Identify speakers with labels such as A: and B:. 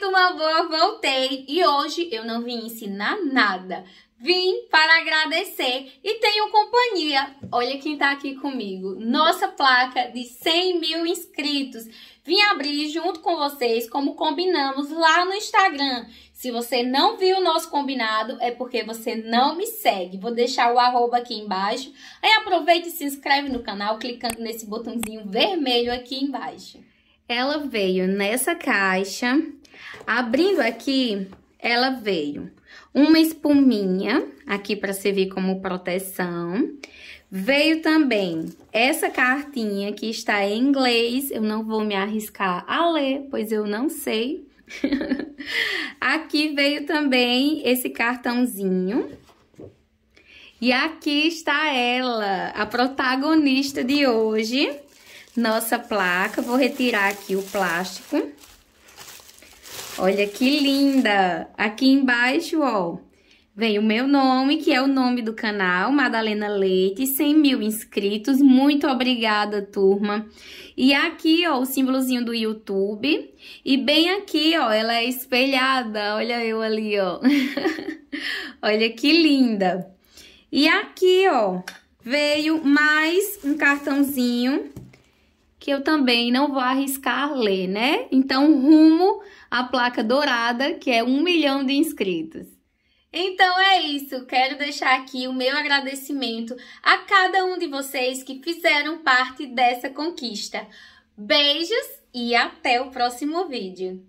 A: turma boa, voltei e hoje eu não vim ensinar nada. Vim para agradecer e tenho companhia. Olha quem está aqui comigo. Nossa placa de 100 mil inscritos. Vim abrir junto com vocês, como combinamos lá no Instagram. Se você não viu o nosso combinado, é porque você não me segue. Vou deixar o arroba aqui embaixo. Aí aproveita e se inscreve no canal clicando nesse botãozinho vermelho aqui embaixo. Ela veio nessa caixa Abrindo aqui, ela veio uma espuminha aqui para servir como proteção. Veio também essa cartinha que está em inglês, eu não vou me arriscar a ler, pois eu não sei. aqui veio também esse cartãozinho. E aqui está ela, a protagonista de hoje, nossa placa. Vou retirar aqui o plástico. Olha que linda! Aqui embaixo, ó, vem o meu nome, que é o nome do canal, Madalena Leite, 100 mil inscritos. Muito obrigada, turma. E aqui, ó, o símbolozinho do YouTube. E bem aqui, ó, ela é espelhada. Olha eu ali, ó. Olha que linda! E aqui, ó, veio mais um cartãozinho que eu também não vou arriscar ler, né? Então, rumo à placa dourada, que é um milhão de inscritos. Então é isso, quero deixar aqui o meu agradecimento a cada um de vocês que fizeram parte dessa conquista. Beijos e até o próximo vídeo!